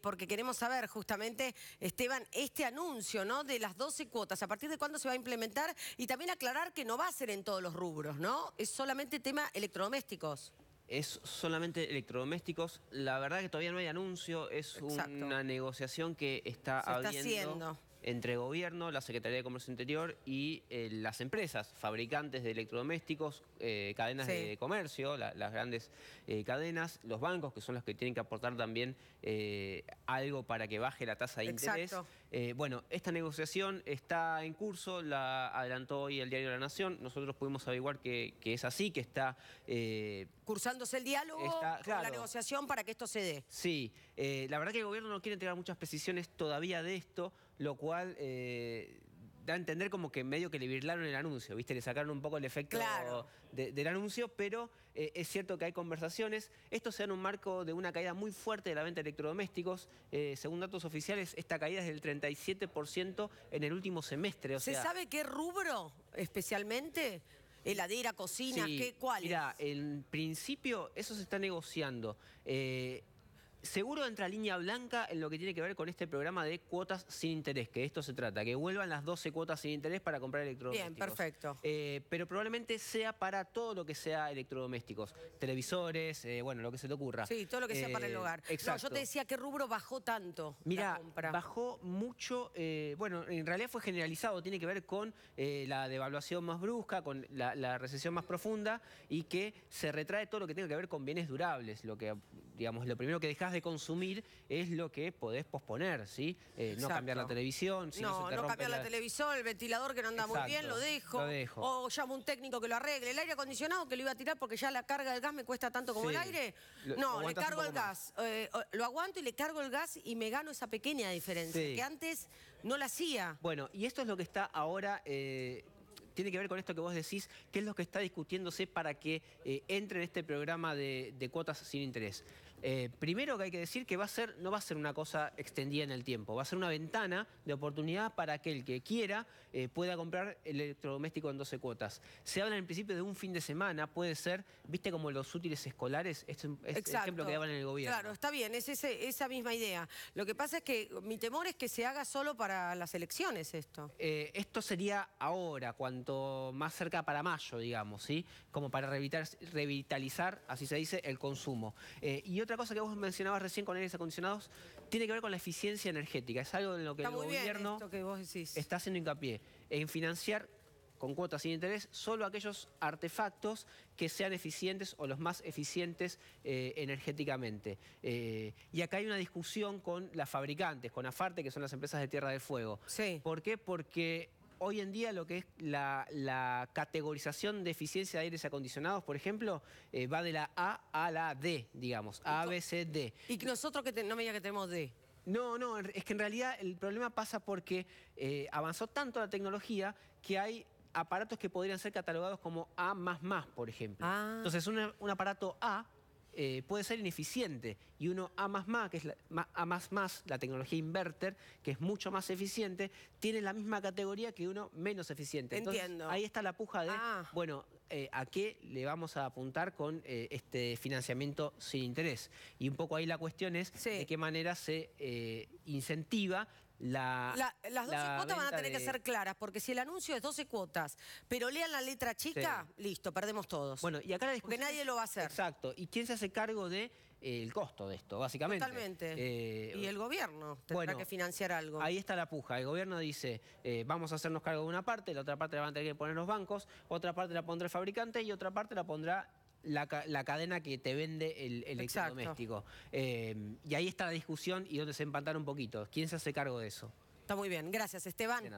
porque queremos saber justamente, Esteban, este anuncio ¿no? de las 12 cuotas, a partir de cuándo se va a implementar y también aclarar que no va a ser en todos los rubros, ¿no? Es solamente tema electrodomésticos es solamente electrodomésticos. La verdad que todavía no hay anuncio, es una negociación que está, Se está haciendo entre el gobierno, la Secretaría de Comercio Interior y eh, las empresas, fabricantes de electrodomésticos, eh, cadenas de comercio, las grandes eh, cadenas, los bancos, que son los que tienen que aportar también algo para que baje la tasa de interés. bueno, esta negociación está en curso, la adelantó hoy el Diario de la Nación. Nosotros pudimos averiguar que, es así, que está... Cursándose el diálogo, la negociación para que esto se dé. Sí, la verdad que el gobierno no quiere entregar muchas precisiones todavía de esto, lo cual eh, da a entender como que medio que le virlaron el anuncio, ¿viste? Le sacaron un poco el efecto del anuncio, pero eh, es cierto que hay conversaciones. Esto se da en un marco de una caída muy fuerte de la venta de electrodomésticos. Eh, según datos oficiales, esta caída es del 37% en el último semestre. ¿Se sabe qué rubro especialmente? ¿Heladera, cocina? ¿qué, ¿Cuál? Mira, en principio eso se está negociando seguro entra línea blanca en lo que tiene que ver con este programa de cuotas sin interés, que esto se trata, que vuelvan las 12 cuotas sin interés para comprar electrodomésticos. Bien, perfecto. Eh, pero probablemente sea para todo lo que sea electrodomésticos, televisores, eh, bueno, lo que se te ocurra. Sí, todo lo que sea para el eh, hogar. Exacto. yo te decía qué rubro bajó tanto Mira, la compra. bajó mucho, bueno, en realidad fue generalizado, tiene que ver con la devaluación más brusca, con la, la recesión más profunda y que se retrae todo lo que tenga que ver con bienes durables, lo que digamos, lo primero que dejas de consumir es lo que podés posponer, ¿sí? Eh, no cambiar la televisión. Si no, no, no cambiar la... televisión, el ventilador que no anda muy bien, lo dejo. O llamo a un técnico que lo arregle. El aire acondicionado que lo iba a tirar porque ya la carga del gas me cuesta tanto como el aire. No, le cargo el gas. Eh, lo aguanto y le cargo el gas y me gano esa pequeña diferencia que antes no la hacía. Bueno, y esto es lo que está ahora... Eh, tiene que ver con esto que vos decís, qué es lo que está discutiéndose para que entre en este programa de cuotas sin interés. Eh, primero que hay que decir que no va a ser una cosa extendida en el tiempo, va a ser una ventana de oportunidad para que el que quiera eh, pueda comprar el electrodoméstico en 12 cuotas. Se habla en principio de un fin de semana, puede ser, viste como los útiles escolares, es ejemplo que daban en el gobierno. Claro, está bien, es esa misma idea. Lo que pasa es que mi temor es que se haga solo para las elecciones esto. Eh, esto sería ahora, cuanto más cerca para mayo, digamos, ¿sí? Como para revitalizar, así se dice, el consumo. y otra otra cosa que vos mencionabas recién con aires acondicionados tiene que ver con la eficiencia energética. Es algo en lo que el gobierno está haciendo hincapié. En financiar con cuotas sin interés solo aquellos artefactos que sean eficientes o los más eficientes eh, energéticamente. Eh, y acá hay una discusión con las fabricantes, con AFARTE, que son las empresas de Tierra de Fuego. ¿Por qué? Porque hoy en día lo que es la, categorización de eficiencia de aires acondicionados, por ejemplo, eh, va de la A a la D, digamos, A, B, C, D. Y nosotros que no me diga que tenemos D. No, no, es que en realidad el problema pasa porque eh, avanzó tanto la tecnología que hay aparatos que podrían ser catalogados como A, por ejemplo. Ah. Entonces, un aparato A eh, puede ser ineficiente y uno A++, que es más A++, la tecnología inverter, que es mucho más eficiente, tiene la misma categoría que uno menos eficiente. Entiendo. Ahí está la puja de, ah. bueno, eh, ¿a qué le vamos a apuntar con eh, este financiamiento sin interés? Y un poco ahí la cuestión es de qué manera se incentiva las 12 cuotas van a tener que ser claras, porque si el anuncio es 12 cuotas, pero lean la letra chica, listo, perdemos todos. Bueno, y acá la Porque nadie lo va a hacer. Exacto. ¿Y quién se hace cargo del de, eh, el costo de esto, básicamente? Totalmente. Eh, y el gobierno tendrá que financiar algo. Ahí está la puja. El gobierno dice, eh, vamos a hacernos cargo de una parte, la otra parte la van a tener que poner los bancos, otra parte la pondrá el fabricante y otra parte la pondrá la, la, cadena que te vende el, el electrodoméstico. Eh, y ahí está la discusión y donde se empantan un poquito. ¿Quién se hace cargo de eso? Está muy bien. Gracias, Esteban.